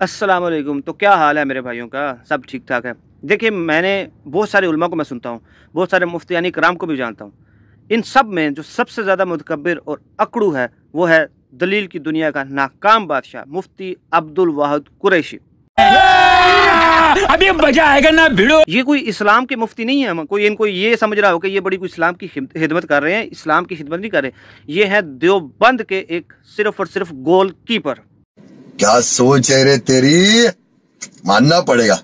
असलम तो क्या हाल है मेरे भाइयों का सब ठीक ठाक है देखिए मैंने बहुत सारे उलमा को मैं सुनता हूँ बहुत सारे मुफ्ती यानी कराम को भी जानता हूँ इन सब में जो सबसे ज़्यादा मतकबर और अकड़ू है वो है दलील की दुनिया का नाकाम बादशाह मुफ्ती अब्दुल वाहद कुरैशी अभी मजा आएगा ना भिड़ो ये कोई इस्लाम के मुफ्ती नहीं है कोई इनको ये समझ रहा हो कि ये बड़ी कोई इस्लाम की खिदमत कर रहे हैं इस्लाम की खिदमत नहीं कर रहे ये है देवबंद के एक सिर्फ और सिर्फ गोल कीपर क्या सोच है रे तेरी मानना पड़ेगा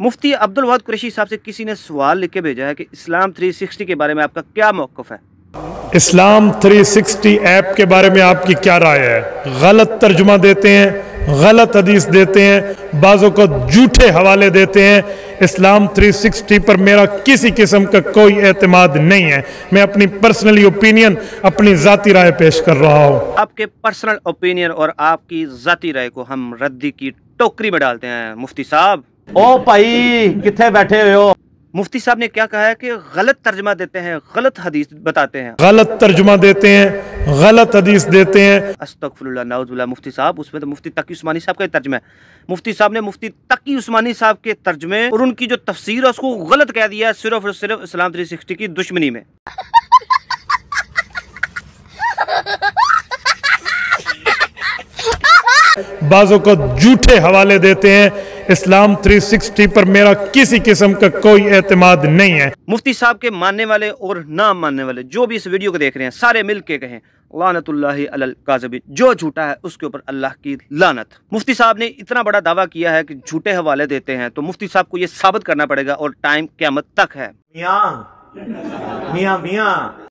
मुफ्ती अब्दुल वहाद कुरैशी साहब से किसी ने सवाल लिख के भेजा है कि इस्लाम 360 के बारे में आपका क्या मौकफ है इस्लाम 360 ऐप के बारे में आपकी क्या राय है गलत तर्जुमा देते हैं गलत हदीस देते हैं बाज़ों को झूठे हवाले देते हैं इस्लाम 360 पर मेरा किसी किस्म का कोई एतमाद नहीं है मैं अपनी पर्सनली ओपिनियन अपनी जाति राय पेश कर रहा हूँ आपके पर्सनल ओपिनियन और आपकी जाति राय को हम रद्दी की टोकरी में डालते हैं मुफ्ती साहब ओ भाई कितने बैठे हुए हो मुफ्ती साहब ने क्या कहा है कि गलत तर्जमा देते हैं गलत हदीस बताते हैं गलत तर्जमा देते हैं गलत हदीस देते हैं अस्तफुल्ला मुफ्ती साहब उसमें तो मुफ्ती तकी उस्मानी साहब का तर्जमा है मुफ्ती साहब ने मुफ्ती तकी उस्मानी साहब के तर्जमे और उनकी जो तफसीर है उसको गलत कह दिया सिर्फ और सिर्फ इस्लाम थ्री सिक्सटी की दुश्मनी में बाज़ों को झूठे हवाले देते हैं इस्लाम 360 पर मेरा किसी किस्म का कोई एतमाद नहीं है मुफ्ती साहब के मानने वाले और ना मानने वाले जो भी इस वीडियो को देख रहे हैं सारे मिल के कहें लानत काजबी जो झूठा है उसके ऊपर अल्लाह की लानत मुफ्ती साहब ने इतना बड़ा दावा किया है कि झूठे हवाले देते हैं तो मुफ्ती साहब को ये साबित करना पड़ेगा और टाइम क्यामत तक है मियाँ मियाँ मियाँ